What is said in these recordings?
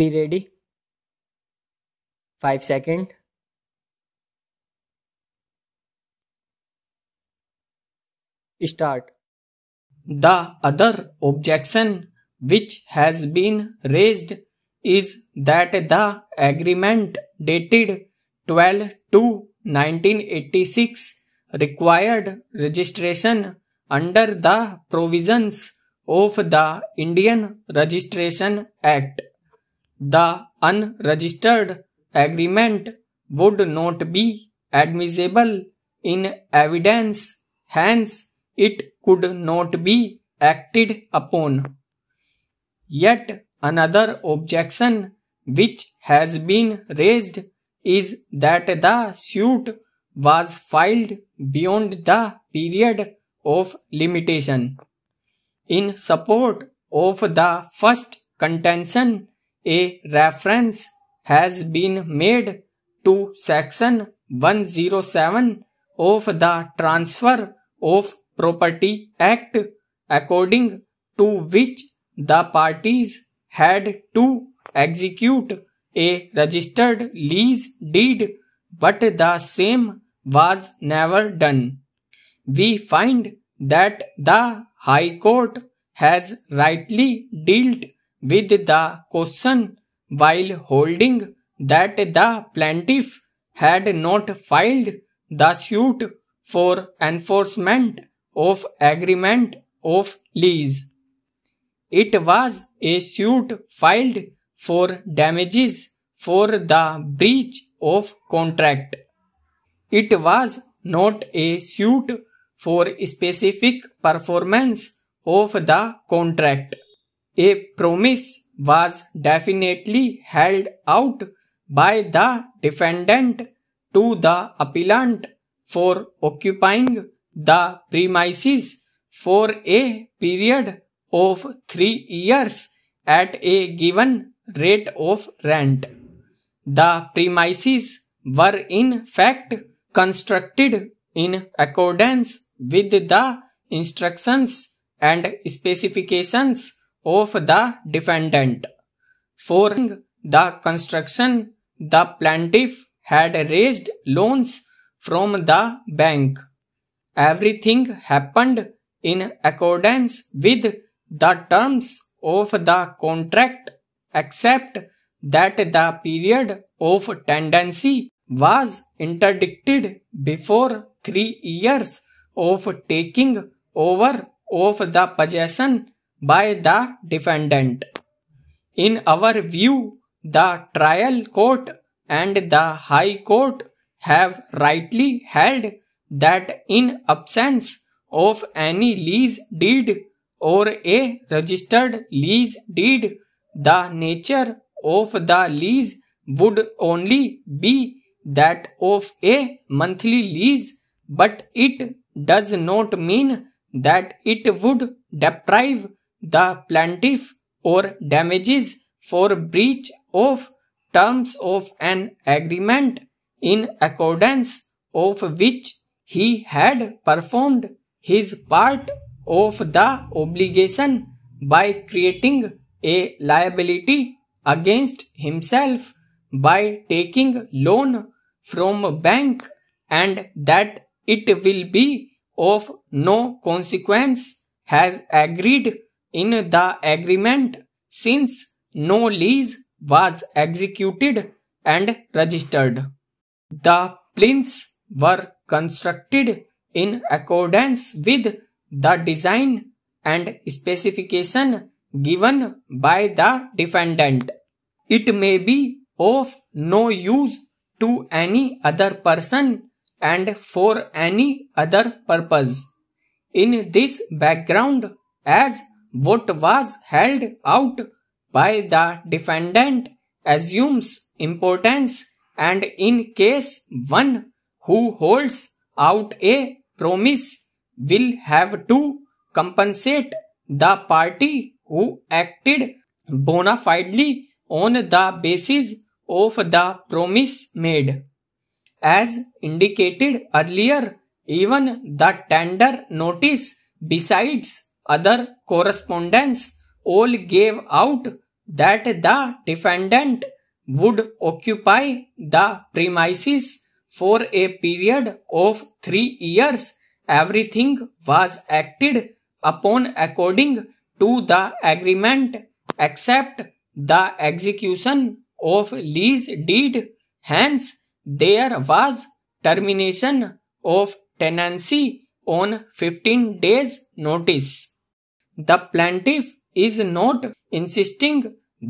be ready 5 second start the other objection which has been raised is that the agreement dated 12 to 1986 required registration under the provisions of the Indian Registration Act. The unregistered agreement would not be admissible in evidence, hence it could not be acted upon. Yet another objection which has been raised is that the suit was filed beyond the period of limitation. In support of the first contention, a reference has been made to section 107 of the Transfer of Property Act according to which the parties had to execute a registered lease deed but the same was never done. We find that the High Court has rightly dealt with the question while holding that the plaintiff had not filed the suit for enforcement of agreement of lease. It was a suit filed for damages for the breach of contract. It was not a suit for specific performance of the contract. A promise was definitely held out by the defendant to the appellant for occupying the premises for a period of three years at a given rate of rent. The premises were in fact constructed in accordance with the instructions and specifications of the defendant. For the construction, the plaintiff had raised loans from the bank. Everything happened in accordance with the terms of the contract except that the period of tendency was interdicted before three years of taking over of the possession by the defendant. In our view, the trial court and the High Court have rightly held that in absence of any lease deed or a registered lease deed, the nature of the lease would only be that of a monthly lease, but it does not mean that it would deprive the plaintiff or damages for breach of terms of an agreement in accordance of which he had performed his part of the obligation by creating a liability against himself by taking loan from a bank and that it will be of no consequence has agreed in the agreement since no lease was executed and registered. The plinths were constructed in accordance with the design and specification given by the defendant. It may be of no use to any other person and for any other purpose. In this background, as what was held out by the defendant assumes importance and in case one who holds out a promise will have to compensate the party who acted bona fidely on the basis of the promise made. As indicated earlier, even the tender notice besides other correspondents all gave out that the defendant would occupy the premises for a period of three years. Everything was acted upon according to the agreement except the execution of lease deed. Hence, there was termination of tenancy on 15 days notice. The plaintiff is not insisting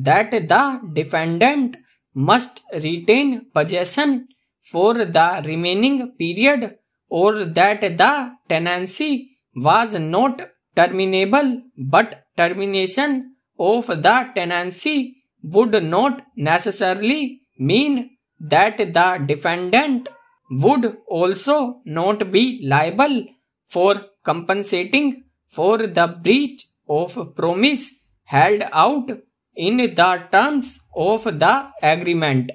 that the defendant must retain possession for the remaining period or that the tenancy was not terminable but termination of the tenancy would not necessarily mean that the defendant would also not be liable for compensating for the breach of promise held out in the terms of the agreement.